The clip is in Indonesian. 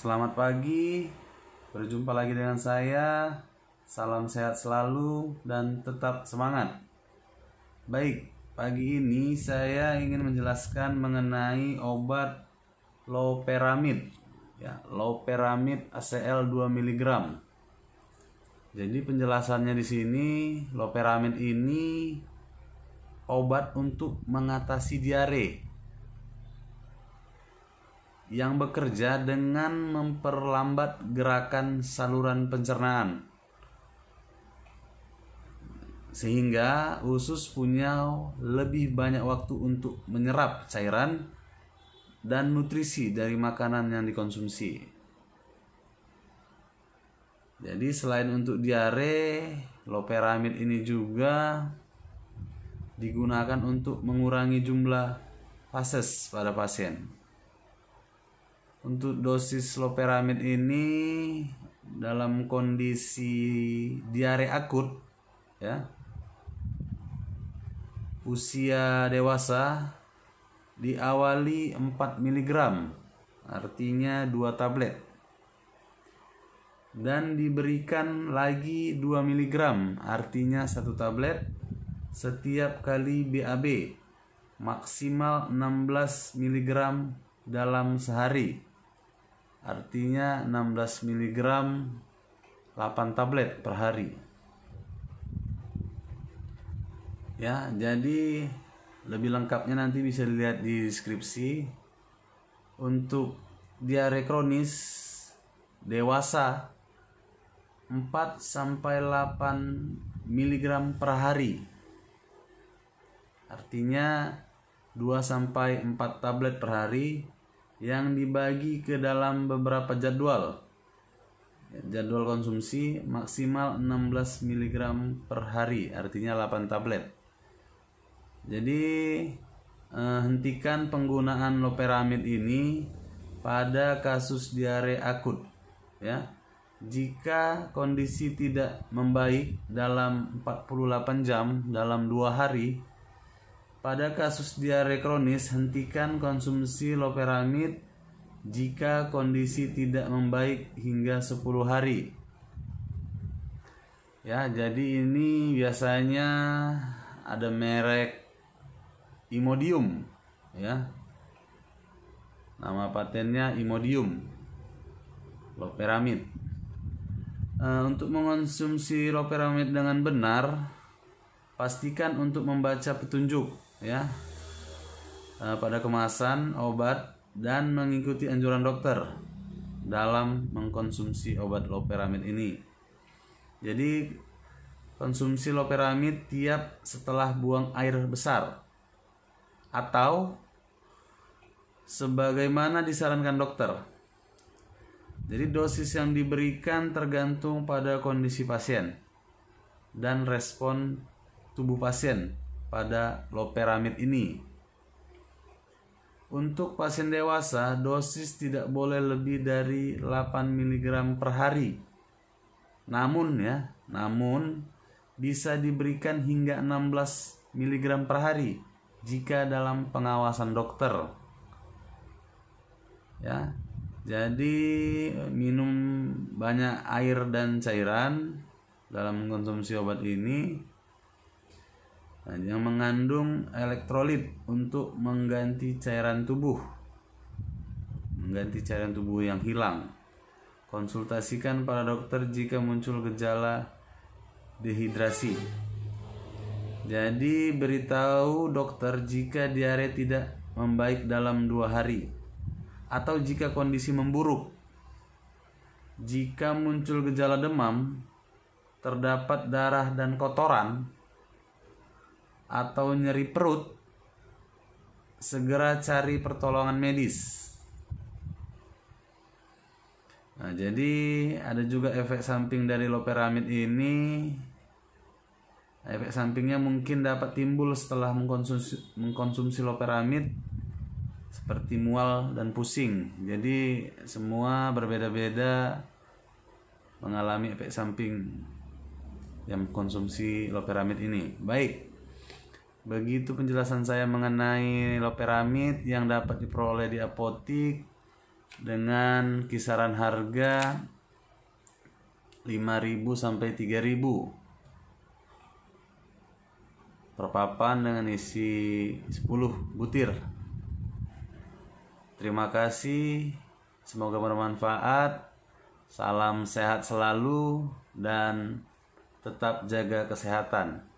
Selamat pagi, berjumpa lagi dengan saya. Salam sehat selalu dan tetap semangat. Baik, pagi ini saya ingin menjelaskan mengenai obat loperamid. Ya, loperamid ACL 2 mg. Jadi penjelasannya di sini, loperamid ini obat untuk mengatasi diare yang bekerja dengan memperlambat gerakan saluran pencernaan sehingga usus punya lebih banyak waktu untuk menyerap cairan dan nutrisi dari makanan yang dikonsumsi. Jadi selain untuk diare, loperamid ini juga digunakan untuk mengurangi jumlah fases pada pasien untuk dosis loperamid ini dalam kondisi diare akut ya usia dewasa diawali 4 mg artinya 2 tablet dan diberikan lagi 2 mg artinya 1 tablet setiap kali BAB maksimal 16 mg dalam sehari artinya 16 mg 8 tablet per hari ya jadi lebih lengkapnya nanti bisa dilihat di deskripsi untuk diare kronis dewasa 4 sampai 8 mg per hari. Artinya 2 sampai 4 tablet per hari yang dibagi ke dalam beberapa jadwal. Ya, jadwal konsumsi maksimal 16 mg per hari, artinya 8 tablet. Jadi eh, hentikan penggunaan loperamid ini pada kasus diare akut ya. Jika kondisi tidak membaik dalam 48 jam dalam 2 hari, pada kasus diare kronis, hentikan konsumsi loperamid jika kondisi tidak membaik hingga 10 hari. Ya, jadi ini biasanya ada merek Imodium ya. Nama patennya Imodium loperamid. E, untuk mengonsumsi loperamid dengan benar, pastikan untuk membaca petunjuk ya eh, pada kemasan obat dan mengikuti anjuran dokter dalam mengkonsumsi obat loperamid ini. Jadi konsumsi loperamid tiap setelah buang air besar atau sebagaimana disarankan dokter. Jadi dosis yang diberikan tergantung pada kondisi pasien dan respon tubuh pasien pada loperamid ini. Untuk pasien dewasa, dosis tidak boleh lebih dari 8 mg per hari. Namun ya, namun bisa diberikan hingga 16 mg per hari jika dalam pengawasan dokter. Ya. Jadi minum banyak air dan cairan dalam mengkonsumsi obat ini Nah, yang mengandung elektrolit untuk mengganti cairan tubuh mengganti cairan tubuh yang hilang konsultasikan para dokter jika muncul gejala dehidrasi jadi beritahu dokter jika diare tidak membaik dalam dua hari atau jika kondisi memburuk jika muncul gejala demam terdapat darah dan kotoran atau nyeri perut, segera cari pertolongan medis. Nah, jadi ada juga efek samping dari loperamid ini. Efek sampingnya mungkin dapat timbul setelah mengkonsumsi, mengkonsumsi loperamid seperti mual dan pusing. Jadi semua berbeda-beda mengalami efek samping yang konsumsi loperamid ini. Baik. Begitu penjelasan saya mengenai loperamid yang dapat diperoleh di apotik dengan kisaran harga 5.000 sampai 3.000 per papan dengan isi 10 butir. Terima kasih, semoga bermanfaat. Salam sehat selalu dan tetap jaga kesehatan.